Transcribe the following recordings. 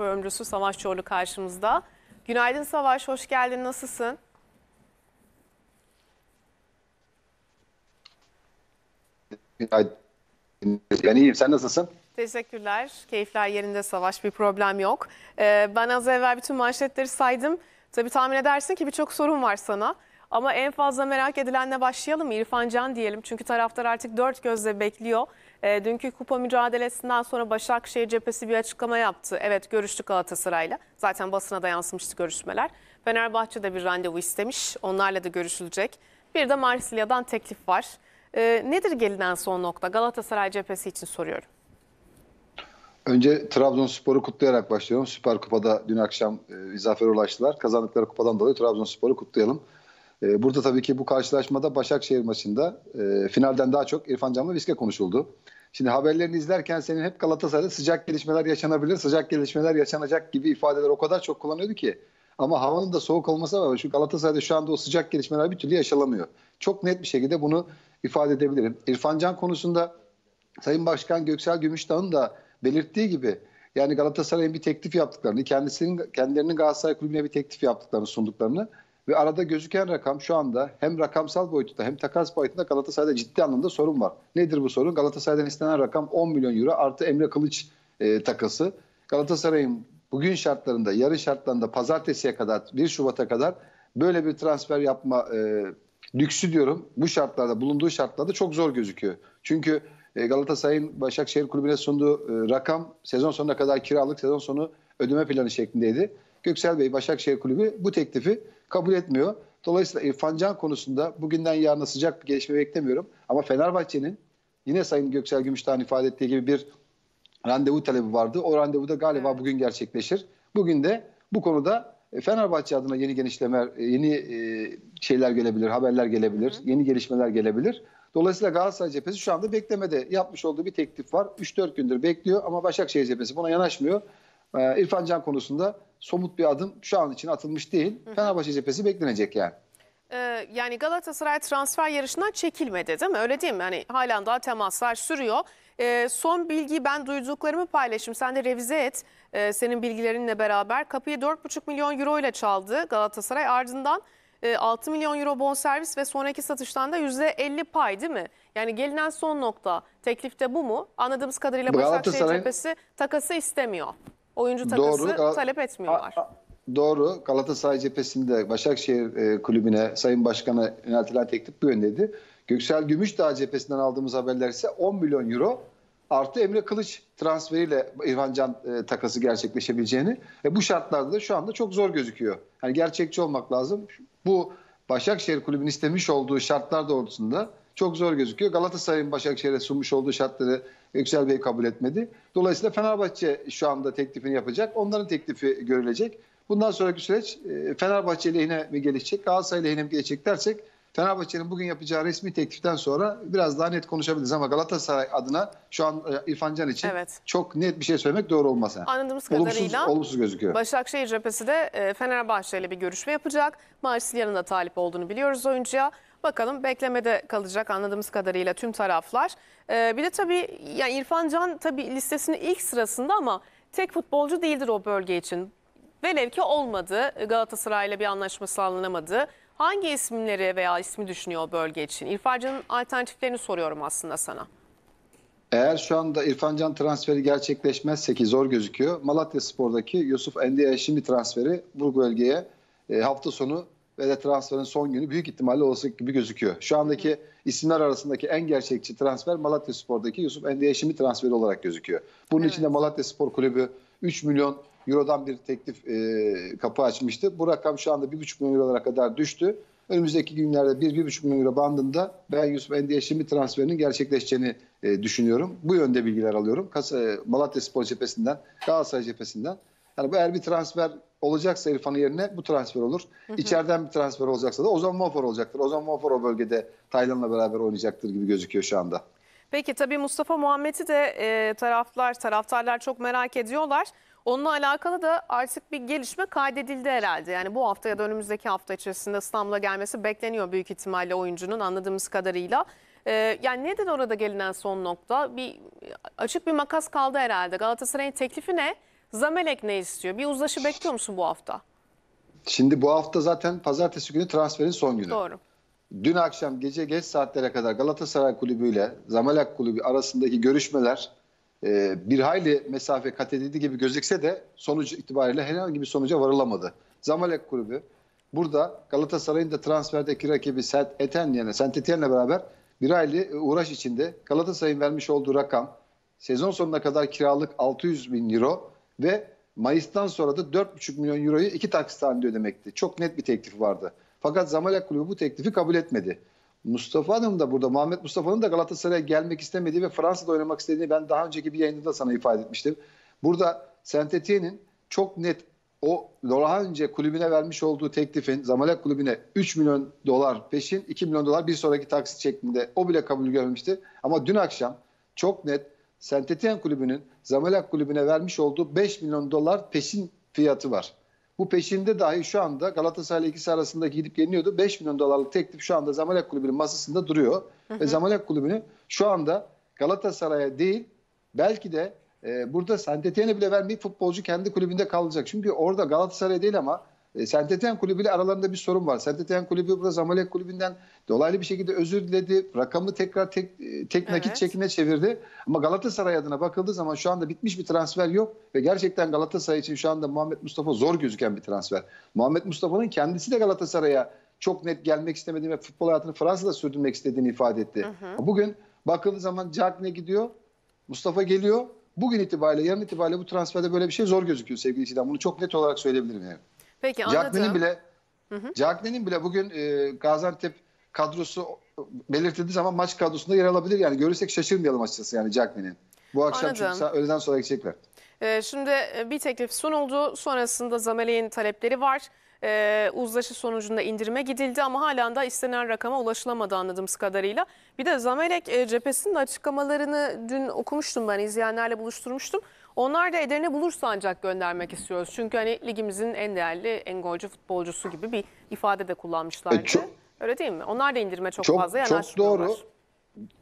ömrüsü Savaş Çorlu karşımızda. Günaydın Savaş, hoş geldin. Nasılsın? Günaydın. Ben iyiyim. Sen nasılsın? Teşekkürler. Keyifler yerinde Savaş. Bir problem yok. Ee, ben az evvel bütün manşetleri saydım. Tabii tahmin edersin ki birçok sorun var sana. Ama en fazla merak edilenle başlayalım. İrfan Can diyelim. Çünkü taraftar artık dört gözle bekliyor. E, dünkü kupa mücadelesinden sonra Başakşehir cephesi bir açıklama yaptı. Evet görüştük Galatasaray'la. Zaten basına da yansımıştı görüşmeler. Fenerbahçe de bir randevu istemiş. Onlarla da görüşülecek. Bir de Marsilya'dan teklif var. E, nedir gelinen son nokta? Galatasaray cephesi için soruyorum. Önce Trabzonspor'u kutlayarak başlıyorum. Süper Kupa'da dün akşam e, zafere ulaştılar. Kazandıkları kupadan dolayı Trabzonspor'u kutlayalım. E, burada tabii ki bu karşılaşmada Başakşehir maçında e, finalden daha çok İrfan Canlı Viske konuşuldu. Şimdi haberlerini izlerken senin hep Galatasaray'da sıcak gelişmeler yaşanabilir, sıcak gelişmeler yaşanacak gibi ifadeler o kadar çok kullanıyordu ki. Ama havanın da soğuk olması var. Şu Galatasaray'da şu anda o sıcak gelişmeler bir türlü yaşalamıyor. Çok net bir şekilde bunu ifade edebilirim. İrfan Can konusunda Sayın Başkan Göksel Gümüşdağ'ın da belirttiği gibi yani Galatasaray'ın bir teklif yaptıklarını, kendisinin kendilerinin Galatasaray Kulübü'ne bir teklif yaptıklarını, sunduklarını ve arada gözüken rakam şu anda hem rakamsal boyutta hem takas boyutunda Galatasaray'da ciddi anlamda sorun var. Nedir bu sorun? Galatasaray'dan istenen rakam 10 milyon euro artı Emre Kılıç e, takası. Galatasaray'ın bugün şartlarında, yarın şartlarında pazartesiye kadar, 1 Şubat'a kadar böyle bir transfer yapma e, lüksü diyorum bu şartlarda, bulunduğu şartlarda çok zor gözüküyor. Çünkü e, Galatasaray'ın Başakşehir Kulübü'ne sunduğu e, rakam sezon sonuna kadar kiralık, sezon sonu ödeme planı şeklindeydi. Göksel Bey Başakşehir Kulübü bu teklifi kabul etmiyor. Dolayısıyla İrfan e, Can konusunda bugünden yarına sıcak bir gelişme beklemiyorum. Ama Fenerbahçe'nin yine Sayın Göksel Gümüştah'ın ifade ettiği gibi bir randevu talebi vardı. O randevu da galiba bugün gerçekleşir. Bugün de bu konuda e, Fenerbahçe adına yeni genişleme, e, yeni şeyler gelebilir, haberler gelebilir, yeni gelişmeler gelebilir. Dolayısıyla Galatasaray cephesi şu anda beklemede. Yapmış olduğu bir teklif var. 3-4 gündür bekliyor ama Başakşehir cephesi buna yanaşmıyor e, İrfan Can konusunda somut bir adım şu an için atılmış değil. Hı hı. Fenerbahçe cephesi beklenecek yani. Ee, yani Galatasaray transfer yarışından çekilmedi değil mi? Öyle değil mi? Hani halen daha temaslar sürüyor. Ee, son bilgi ben duyduklarımı paylaşayım. Sen de revize et ee, senin bilgilerinle beraber. Kapıyı 4,5 milyon euro ile çaldı Galatasaray. Ardından 6 e, milyon euro bonservis ve sonraki satıştan da %50 pay değil mi? Yani gelinen son nokta teklifte bu mu? Anladığımız kadarıyla Başakşehir cephesi takası istemiyor. Oyuncu takası Doğru. talep etmiyorlar. A, a, doğru. Galatasaray cephesinde Başakşehir e, kulübüne Sayın Başkan'a yöneltilen teklif bu yöndeydi. Göksel Gümüşdağ cephesinden aldığımız haberler ise 10 milyon euro artı Emre Kılıç transferiyle İrfan Can e, takası gerçekleşebileceğini. ve bu şartlarda da şu anda çok zor gözüküyor. Yani gerçekçi olmak lazım. Bu Başakşehir kulübünün istemiş olduğu şartlar doğrultusunda çok zor gözüküyor. Galatasaray'ın Başakşehir'e sunmuş olduğu şartları Yüksel Bey kabul etmedi. Dolayısıyla Fenerbahçe şu anda teklifini yapacak. Onların teklifi görülecek. Bundan sonraki süreç e, Fenerbahçe lehine mi gelişecek, Galatasaray lehine mi gelecek dersek Fenerbahçe'nin bugün yapacağı resmi tekliften sonra biraz daha net konuşabiliriz ama Galatasaray adına şu an e, İrfan Can için evet. çok net bir şey söylemek doğru olmaz. Yani. Anladığımız olumsuz, kadarıyla olumsuz gözüküyor. Başakşehir cephesi de e, Fenerbahçe ile bir görüşme yapacak. Marsilya'nın da talip olduğunu biliyoruz oyuncuya. Bakalım beklemede kalacak anladığımız kadarıyla tüm taraflar. Ee, bir de tabii yani İrfan Can tabii listesinin ilk sırasında ama tek futbolcu değildir o bölge için. Velev ki olmadı. Galatasaray'la bir anlaşma sağlanamadı. Hangi isimleri veya ismi düşünüyor o bölge için? İrfan Can'ın alternatiflerini soruyorum aslında sana. Eğer şu anda İrfan Can transferi gerçekleşmezse ki zor gözüküyor. Malatya Spor'daki Yusuf Endiye şimdi transferi bu bölgeye e, hafta sonu ve de transferin son günü büyük ihtimalle olacak gibi gözüküyor. Şu andaki isimler arasındaki en gerçekçi transfer Malatya Spor'daki Yusuf Endiyeşimi transferi olarak gözüküyor. Bunun evet. içinde Malatya Spor Kulübü 3 milyon Euro'dan bir teklif e, kapı açmıştı. Bu rakam şu anda 1,5 milyon Euro'lara kadar düştü. Önümüzdeki günlerde 1-1,5 milyon Euro bandında ben Yusuf Endiyeşimi transferinin gerçekleşeceğini e, düşünüyorum. Bu yönde bilgiler alıyorum. Kas e, Malatya Spor cephesinden, Galatasaray cephesinden yani bu eğer bir transfer olacaksa İrfan'ın yerine bu transfer olur. Hı hı. İçeriden bir transfer olacaksa da Ozan Mofor olacaktır. Ozan Mofor o bölgede Taylan'la beraber oynayacaktır gibi gözüküyor şu anda. Peki tabii Mustafa Muhammed'i de e, taraflar, taraftarlar çok merak ediyorlar. Onunla alakalı da artık bir gelişme kaydedildi herhalde. Yani bu hafta ya da önümüzdeki hafta içerisinde İstanbul'a gelmesi bekleniyor büyük ihtimalle oyuncunun anladığımız kadarıyla. Ee, yani neden orada gelinen son nokta? Bir açık bir makas kaldı herhalde. Galatasaray'ın teklifi ne? Zamelek ne istiyor? Bir uzlaşı bekliyor musun bu hafta? Şimdi bu hafta zaten pazartesi günü transferin son günü. Doğru. Dün akşam gece geç saatlere kadar Galatasaray Kulübü ile Zamalek Kulübü arasındaki görüşmeler e, bir hayli mesafe kat edildi gibi gözükse de sonuç itibariyle herhangi bir sonuca varılamadı. Zamalek Kulübü burada Galatasaray'ın da transferdeki rakibi Saint Eten yani Etienne'le beraber bir hayli e, uğraş içinde. Galatasaray'ın vermiş olduğu rakam sezon sonuna kadar kiralık 600 bin euro ve Mayıs'tan sonra da 4,5 milyon euroyu iki taksit halinde ödemekti. Çok net bir teklif vardı. Fakat Zamalek Kulübü bu teklifi kabul etmedi. Mustafa'nın da burada, Muhammed Mustafa'nın da Galatasaray'a gelmek istemediği ve Fransa'da oynamak istediğini ben daha önceki bir yayında da sana ifade etmiştim. Burada Saint-Étienne'in çok net o daha önce kulübüne vermiş olduğu teklifin Zamalek kulübüne 3 milyon dolar peşin 2 milyon dolar bir sonraki taksit şeklinde o bile kabul görmemişti. Ama dün akşam çok net Sentetien kulübünün Zamalek kulübüne vermiş olduğu 5 milyon dolar peşin fiyatı var. Bu peşinde dahi şu anda Galatasaray ikisi arasında gidip geliniyordu. 5 milyon dolarlık teklif şu anda Zamalek kulübünün masasında duruyor. Hı hı. Ve Zamalek kulübünü şu anda Galatasaray'a değil belki de e, burada Santetien'e bile vermeyip futbolcu kendi kulübünde kalacak. Çünkü orada Galatasaray değil ama e, Senteten kulübüyle aralarında bir sorun var. Senteten kulübü burada Zamalek kulübünden dolaylı bir şekilde özür diledi. Rakamı tekrar tek, e, tek nakit evet. çekime çevirdi. Ama Galatasaray adına bakıldığı zaman şu anda bitmiş bir transfer yok. Ve gerçekten Galatasaray için şu anda Muhammed Mustafa zor gözüken bir transfer. Muhammed Mustafa'nın kendisi de Galatasaray'a çok net gelmek istemediğini ve futbol hayatını Fransa'da sürdürmek istediğini ifade etti. Hı hı. Bugün bakıldığı zaman Cagney gidiyor, Mustafa geliyor. Bugün itibariyle, yarın itibariyle bu transferde böyle bir şey zor gözüküyor sevgili Çiğdem. Bunu çok net olarak söyleyebilirim yani. Peki anladım. bile, Jackman'in bile bugün e, Gaziantep kadrosu e, belirtildiği zaman maç kadrosunda yer alabilir. Yani görürsek şaşırmayalım açıkçası yani Jackman'in. Bu akşam Anladım. çünkü öğleden sonra gidecekler. Ee, şimdi e, bir teklif sunuldu. Sonrasında Zameli'nin talepleri var. Ee, uzlaşı sonucunda indirime gidildi ama hala da istenen rakama ulaşılamadı anladığımız kadarıyla. Bir de Zamelek e, cephesinin açıklamalarını dün okumuştum ben izleyenlerle buluşturmuştum. Onlar da Edirne bulursa ancak göndermek istiyoruz. Çünkü hani ligimizin en değerli, en golcü futbolcusu gibi bir ifade de kullanmışlardı. E, çok, Öyle değil mi? Onlar da indirme çok, çok fazla yanaşmıyorlar. Çok doğru.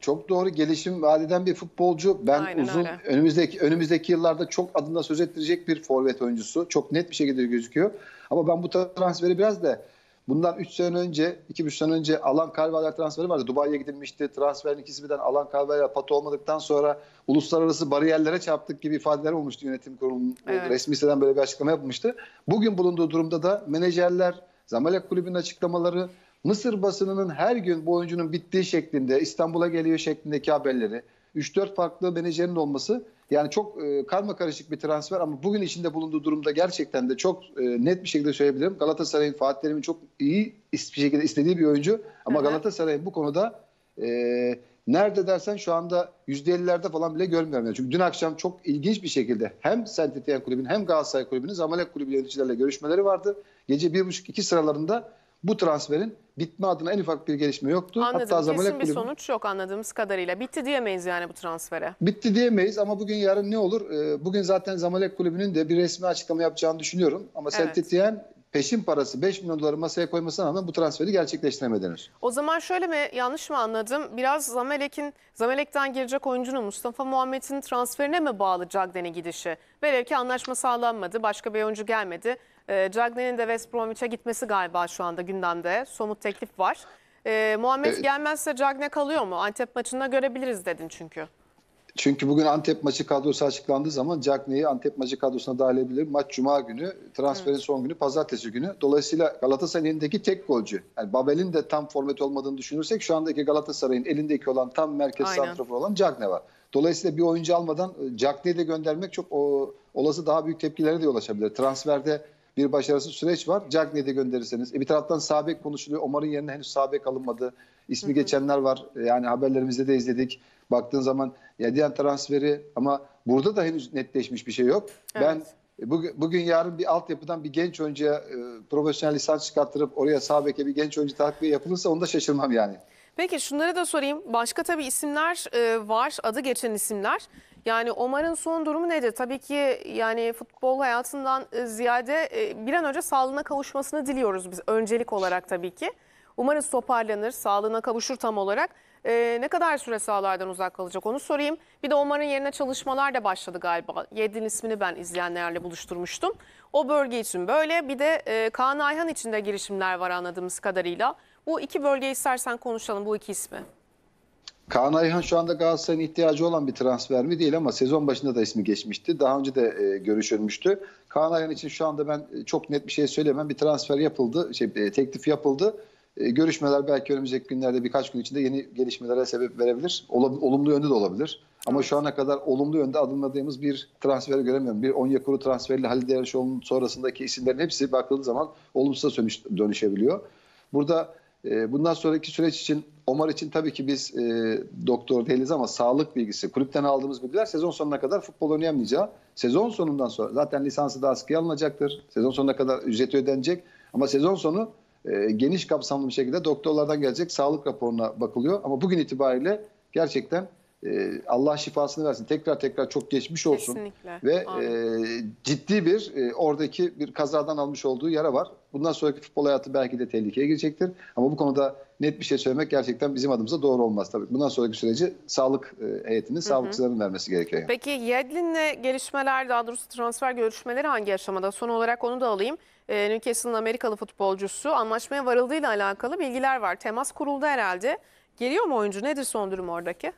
Çok doğru gelişim vaat bir futbolcu. Ben Aynen uzun öyle. önümüzdeki önümüzdeki yıllarda çok adında söz ettirecek bir forvet oyuncusu. Çok net bir şekilde gözüküyor. Ama ben bu transferi biraz da Bundan 3 sene önce, 2-3 sene önce Alan Carvalho transferi vardı. Dubai'ye gidilmişti. Transferin ikisi birden Alan Carvalho patı olmadıktan sonra uluslararası bariyerlere çarptık gibi ifadeler olmuştu yönetim kurulunun evet. resmi siteden böyle bir açıklama yapmıştı. Bugün bulunduğu durumda da menajerler, Zamalek Kulübü'nün açıklamaları, Mısır basınının her gün bu oyuncunun bittiği şeklinde, İstanbul'a geliyor şeklindeki haberleri, 3-4 farklı menajerin olması yani çok e, karma karışık bir transfer ama bugün içinde bulunduğu durumda gerçekten de çok e, net bir şekilde söyleyebilirim. Galatasaray'ın Fatih Terim'in çok iyi bir şekilde istediği bir oyuncu ama Galatasaray'ın bu konuda e, nerede dersen şu anda %50'lerde falan bile görmüyorum. Yani. Çünkü dün akşam çok ilginç bir şekilde hem Saint Etienne kulübünün hem Galatasaray kulübünün Zamalek kulübü yöneticilerle görüşmeleri vardı. Gece 1.30-2 sıralarında bu transferin bitme adına en ufak bir gelişme yoktu. Anladım. Hatta Kesin Zamalek bir kulübü... sonuç yok anladığımız kadarıyla. Bitti diyemeyiz yani bu transfere. Bitti diyemeyiz ama bugün yarın ne olur? Ee, bugün zaten Zamalek kulübünün de bir resmi açıklama yapacağını düşünüyorum. Ama evet. Seltityen peşin parası 5 milyon doları masaya koymasına rağmen bu transferi gerçekleştiremediniz. O zaman şöyle mi yanlış mı anladım? Biraz Zamelek'in Zamelek'ten gelecek oyuncunun Mustafa Muhammed'in transferine mi bağlı Cagney'in gidişi? Velev ki anlaşma sağlanmadı, başka bir oyuncu gelmedi. E, Cagney'in de West Bromwich'e gitmesi galiba şu anda gündemde. Somut teklif var. E, Muhammed evet. gelmezse Cagney kalıyor mu? Antep maçında görebiliriz dedin çünkü. Çünkü bugün Antep maçı kadrosu açıklandığı zaman Cagney'i Antep maçı kadrosuna dahil edebilir. Maç cuma günü, transferin evet. son günü, pazartesi günü. Dolayısıyla Galatasaray'ın elindeki tek golcü. Yani Babel'in de tam forvet olmadığını düşünürsek şu andaki Galatasaray'ın elindeki olan tam merkez Aynen. santrafor olan Cagney var. Dolayısıyla bir oyuncu almadan e, Cagney'i de göndermek çok o, olası daha büyük tepkilere de yol açabilir. Transferde bir başarısız süreç var. Cagney'de gönderirseniz. E bir taraftan Sabek konuşuluyor. Omar'ın yerine henüz Sabek alınmadı. İsmi hı hı. geçenler var. E, yani haberlerimizde de izledik. Baktığın zaman ya diyen transferi ama burada da henüz netleşmiş bir şey yok. Evet. Ben Bugün yarın bir altyapıdan bir genç oyuncuya e, profesyonel lisans çıkarttırıp oraya sağ bir genç oyuncu takviye yapılırsa onu da şaşırmam yani. Peki şunları da sorayım. Başka tabii isimler e, var, adı geçen isimler. Yani Omar'ın son durumu nedir? Tabii ki yani futbol hayatından e, ziyade e, bir an önce sağlığına kavuşmasını diliyoruz biz öncelik olarak tabii ki. Umarız toparlanır, sağlığına kavuşur tam olarak. E, ne kadar süre sağlardan uzak kalacak onu sorayım. Bir de Omar'ın yerine çalışmalar da başladı galiba. Yedin ismini ben izleyenlerle buluşturmuştum. O bölge için böyle. Bir de e, Kaan Ayhan için de girişimler var anladığımız kadarıyla. Bu iki bölgeyi istersen konuşalım bu iki ismi. Kaan Ayhan şu anda Galatasaray'ın ihtiyacı olan bir transfer mi değil ama sezon başında da ismi geçmişti. Daha önce de e, görüşülmüştü. Kaan Ayhan için şu anda ben e, çok net bir şey söylemem. Bir transfer yapıldı, şey, e, teklif yapıldı. E, görüşmeler belki önümüzdeki günlerde birkaç gün içinde yeni gelişmelere sebep verebilir. Ola, olumlu yönde de olabilir. Ama şu ana kadar olumlu yönde adımladığımız bir transferi göremiyorum. Bir Onyekuru transferiyle Halil Dervişoğlu'nun sonrasındaki isimlerin hepsi bakıldığı zaman olumsuz dönüş, dönüşebiliyor. Burada e, bundan sonraki süreç için Omar için tabii ki biz e, doktor değiliz ama sağlık bilgisi, kulüpten aldığımız bilgiler sezon sonuna kadar futbol oynayamayacağı. Sezon sonundan sonra zaten lisansı da askıya alınacaktır. Sezon sonuna kadar ücreti ödenecek. Ama sezon sonu e, geniş kapsamlı bir şekilde doktorlardan gelecek sağlık raporuna bakılıyor. Ama bugün itibariyle gerçekten ee, Allah şifasını versin. Tekrar tekrar çok geçmiş olsun. Kesinlikle. Ve e, ciddi bir e, oradaki bir kazadan almış olduğu yara var. Bundan sonraki futbol hayatı belki de tehlikeye girecektir. Ama bu konuda net bir şey söylemek gerçekten bizim adımıza doğru olmaz tabii. Bundan sonraki süreci sağlık e, heyetinin, sağlıkçıların vermesi gerekiyor. Peki Yedlin'le gelişmeler, daha doğrusu transfer görüşmeleri hangi aşamada? Son olarak onu da alayım. E, Newcastle'ın Amerikalı futbolcusu anlaşmaya varıldığıyla alakalı bilgiler var. Temas kuruldu herhalde. Geliyor mu oyuncu? Nedir son durum oradaki?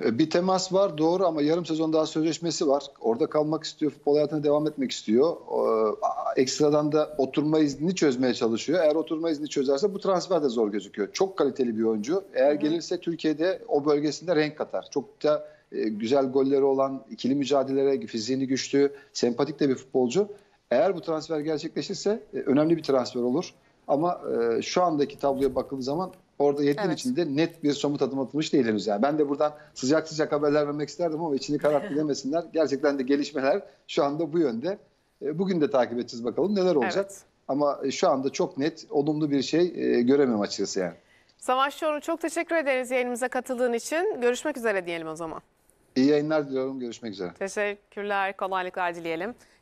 E, bir temas var doğru ama yarım sezon daha sözleşmesi var. Orada kalmak istiyor, futbol hayatına devam etmek istiyor. Ee, ekstradan da oturma izni çözmeye çalışıyor. Eğer oturma izni çözerse bu transfer de zor gözüküyor. Çok kaliteli bir oyuncu. Eğer gelirse Türkiye'de o bölgesinde renk katar. Çok da e, güzel golleri olan, ikili mücadelelere, fiziğini güçlü, sempatik de bir futbolcu. Eğer bu transfer gerçekleşirse e, önemli bir transfer olur. Ama şu andaki tabloya bakıldığı zaman Orada yediğin evet. için de net bir somut adım atılmış değil henüz. Yani ben de buradan sıcak sıcak haberler vermek isterdim ama içini karartı demesinler. Gerçekten de gelişmeler şu anda bu yönde. E, bugün de takip edeceğiz bakalım neler olacak. Evet. Ama e, şu anda çok net, olumlu bir şey e, göremem açıkçası yani. Savaş Çorun çok teşekkür ederiz yayınımıza katıldığın için. Görüşmek üzere diyelim o zaman. İyi yayınlar diliyorum. Görüşmek üzere. Teşekkürler. Kolaylıklar dileyelim.